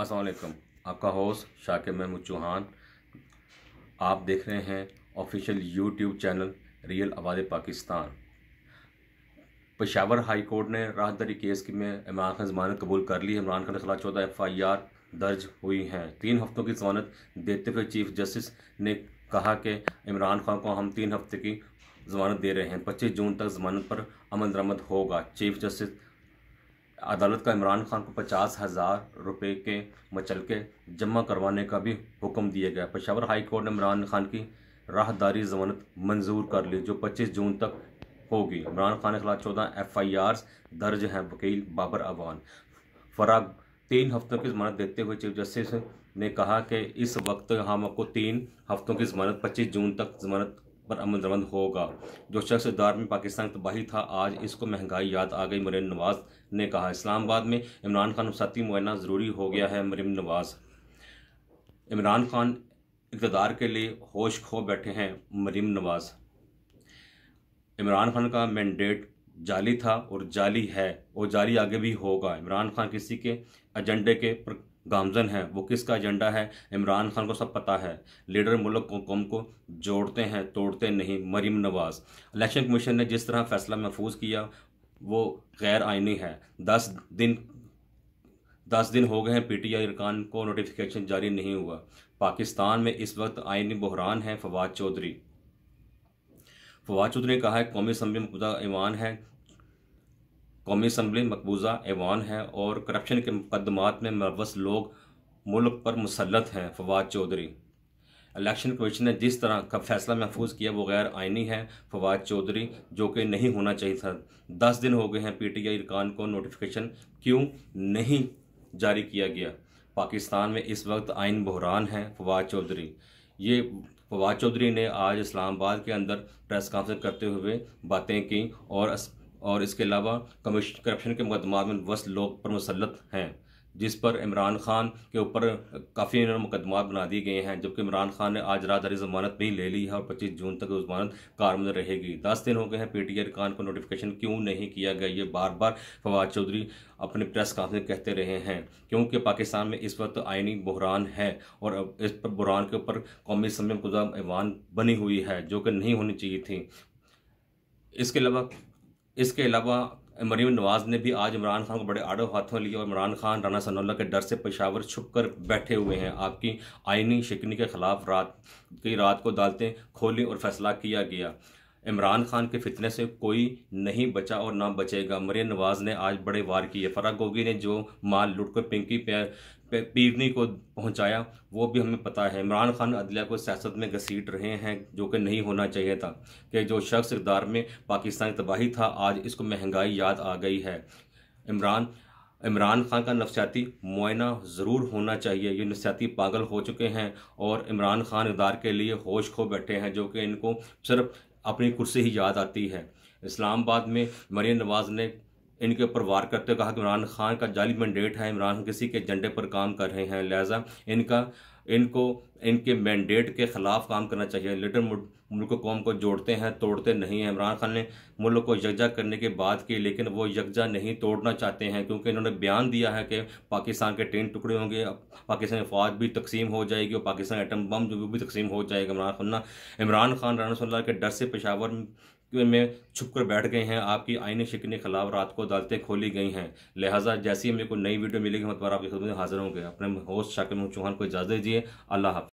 असलकम आपका होस्ट शाकिब महमूद चौहान आप देख रहे हैं ऑफिशियल यूट्यूब चैनल रियल आबाद पाकिस्तान पेशावर हाई कोर्ट ने राहदरी केस की में इमरान खान जमानत कबूल कर ली इमरान खान के खिलाफ चौदह एफ आई आर दर्ज हुई हैं तीन हफ्तों की जमानत देते हुए चीफ जस्टिस ने कहा कि इमरान खान को हम तीन हफ्ते की जमानत दे रहे हैं पच्चीस जून तक जमानत पर अमल दरामद होगा चीफ जस्टिस अदालत का इमरान खान को पचास हज़ार रुपये के मचलके जमा करवाने का भी हुक्म दिया गया पेशावर हाई कोर्ट ने इमरान खान की राहदारी जमानत मंजूर कर ली जो पच्चीस जून तक होगी इमरान खान के खिलाफ चौदह एफ आई आर दर्ज हैं वकील बाबर अवान फराग तीन हफ्तों की जमानत देते हुए चीफ जस्टिस ने कहा कि इस वक्त हम आपको तीन हफ्तों की जमानत पच्चीस जून तक जमानत पर अमल रवंद होगा जो शख्स दार में पाकिस्तान तबाही था आज इसको महंगाई याद आ गई मरीम नवाज ने कहा इस्लामाबाद में इमरान खान सती मुआना ज़रूरी हो गया है मरीम नवाज इमरान खान इकतदार के लिए होश खो बैठे हैं मरीम नवाज इमरान खान का मैंडेट जाली था और जाली है और जाली आगे भी होगा इमरान खान किसी के एजेंडे के गामजन है वो किसका एजेंडा है इमरान खान को सब पता है लीडर मुल्क को कौम को जोड़ते हैं तोड़ते नहीं मरीम नवाज़ इलेक्शन कमीशन ने जिस तरह फैसला महफूज किया वो गैर आइनी है दस दिन दस दिन हो गए हैं आई इरकान को नोटिफिकेशन जारी नहीं हुआ पाकिस्तान में इस वक्त आइनी बहरान है फवाद चौधरी फवाद चौधरी ने कहा है कौमी असम्बली मकदा ईमान है कौमी असम्बली मकबूजा ऐवान है और करप्शन के मुकदमात में मुलवस लोग मुल्क पर मुसलत हैं फवाद चौधरी इलेक्शन कमीशन ने जिस तरह का फैसला महफूज किया वो गैर आइनी है फवाद चौधरी जो कि नहीं होना चाहिए था दस दिन हो गए हैं पी टी आई इरकान को नोटिफिकेशन क्यों नहीं जारी किया गया पाकिस्तान में इस वक्त आइन बहरान है फवाद चौधरी ये फवाद चौधरी ने आज इस्लामाबाद के अंदर प्रेस कॉन्फ्रेंस करते हुए बातें की और और इसके अलावा करप्शन के मुकदमा में वस्त लोग पर मुसलत हैं जिस पर इमरान खान के ऊपर काफ़ी इन्होंने मुकदमा बना दिए गए हैं जबकि इमरान खान ने आज रात हरी जमानत भी ले ली है और 25 जून तक जमानत कार में रहेगी दस दिन हो गए हैं पीटीआर खान को नोटिफिकेशन क्यों नहीं किया गया ये बार बार फवाद चौधरी अपने प्रेस कॉन्फ्रेंस कहते रहे हैं क्योंकि पाकिस्तान में इस वक्त आइनी बहरान है और इस पर बहरान के ऊपर कौमी समय में ऐवान बनी हुई है जो कि नहीं होनी चाहिए थी इसके अलावा इसके अलावा मरीम नवाज ने भी आज इमरान खान को बड़े आड़ो हाथों लिए और इमरान खान राना सनोल्ला के डर से पेशावर छुप कर बैठे हुए हैं आपकी आइनी शिकनी के खिलाफ रात की रात को अदालतें खोली और फैसला किया गया इमरान खान के फितने से कोई नहीं बचा और ना बचेगा मरियम नवाज़ ने आज बड़े वार किए फराह गोगी ने जो माल लुट कर पिंकी पे पीरनी को पहुंचाया वो भी हमें पता है इमरान खान अदलिया को सियासत में घसीट रहे हैं जो कि नहीं होना चाहिए था कि जो शख्स इकदार में पाकिस्तान तबाही था आज इसको महंगाई याद आ गई है इमरान इमरान खान का नफसियाती मुआयना ज़रूर होना चाहिए ये नफसियाती पागल हो चुके हैं और इमरान खान इदार के लिए होश खो बैठे हैं जो कि इनको सिर्फ अपनी कुर्सी ही याद आती है इस्लामाबाद में मरीन नवाज ने इनके ऊपर वार करते हुए कहा कि इमरान खान का जाली मैंडेट है इमरान खान किसी के एजेंडे पर काम कर रहे हैं लिहाजा इनका इनको इनके मैंडेट के ख़िलाफ़ काम करना चाहिए लिटर मुल्क कौम को जोड़ते हैं तोड़ते नहीं हैं इमरान खान ने मुल्क को यकजा करने की बात की लेकिन वो यकजा नहीं तोड़ना चाहते हैं क्योंकि इन्होंने बयान दिया है कि पाकिस्तान के तीन टुकड़े होंगे पाकिस्तान फौज भी तकसीम हो जाएगी और पाकिस्तान एटम बम जो भी तकसीम हो जाएगा इमरान खान इमरान खान रानसल्ला के डर से पेशावर में छुपकर बैठ गए हैं आपकी आईने शिकने खिलाफ रात को अदालतें खोली गई हैं लिहाजा जैसी मेरे को नई वीडियो मिलेगी मैं दोबारा आपकी खुद में हाजिर होंगे अपने होस्ट शाकिर चौहान को इजाज़त दीजिए अल्लाह हाफ